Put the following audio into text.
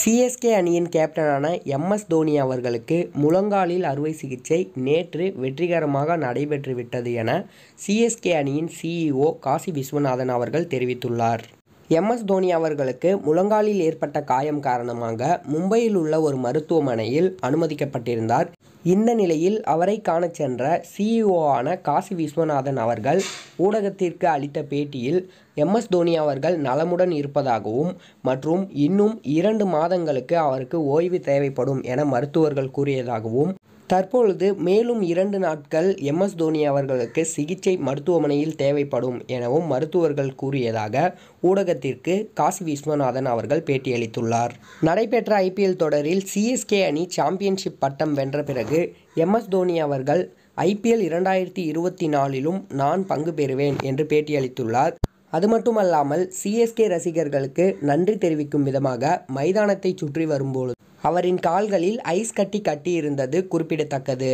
CSK அணியின் கேப்டனான MS Dhoni அவர்களுக்கு முழங்காலில் அறுவை சிகிச்சை நேற்று வெற்றிகரமாக நடைபெற்றுவிட்டது என சிஎஸ்கே அணியின் சிஇஓ காசி விஸ்வநாதன் அவர்கள் தெரிவித்துள்ளார் எம்எஸ் தோனி அவர்களுக்கு முழங்காலில் ஏற்பட்ட காயம் காரணமாக மும்பையில் உள்ள ஒரு மருத்துவமனையில் அனுமதிக்கப்பட்டிருந்தார் இந்த நிலையில் அவரை காணச் சென்ற சிஇஓவான e காசி விஸ்வநாதன் அவர்கள் ஊடகத்திற்கு அளித்த பேட்டியில் எம்எஸ் தோனி அவர்கள் நலமுடன் இருப்பதாகவும் மற்றும் இன்னும் இரண்டு மாதங்களுக்கு அவருக்கு ஓய்வு தேவைப்படும் என மருத்துவர்கள் கூறியதாகவும் தற்பொழுது மேலும் இரண்டு நாட்கள் எம் எஸ் தோனி அவர்களுக்கு சிகிச்சை மருத்துவமனையில் தேவைப்படும் எனவும் மருத்துவர்கள் கூறியதாக ஊடகத்திற்கு காசி விஸ்வநாதன் அவர்கள் பேட்டியளித்துள்ளார் நடைபெற்ற ஐபிஎல் தொடரில் சிஎஸ்கே அணி சாம்பியன்ஷிப் பட்டம் வென்ற பிறகு எம் எஸ் தோனி அவர்கள் ஐபிஎல் இரண்டாயிரத்தி இருபத்தி நாலிலும் நான் பங்கு பெறுவேன் என்று பேட்டியளித்துள்ளார் அது மட்டுமல்லாமல் சிஎஸ்கே ரசிகர்களுக்கு நன்றி தெரிவிக்கும் விதமாக மைதானத்தை சுற்றி வரும்போது அவரின் கால்களில் ஐஸ் கட்டி கட்டியிருந்தது குறிப்பிடத்தக்கது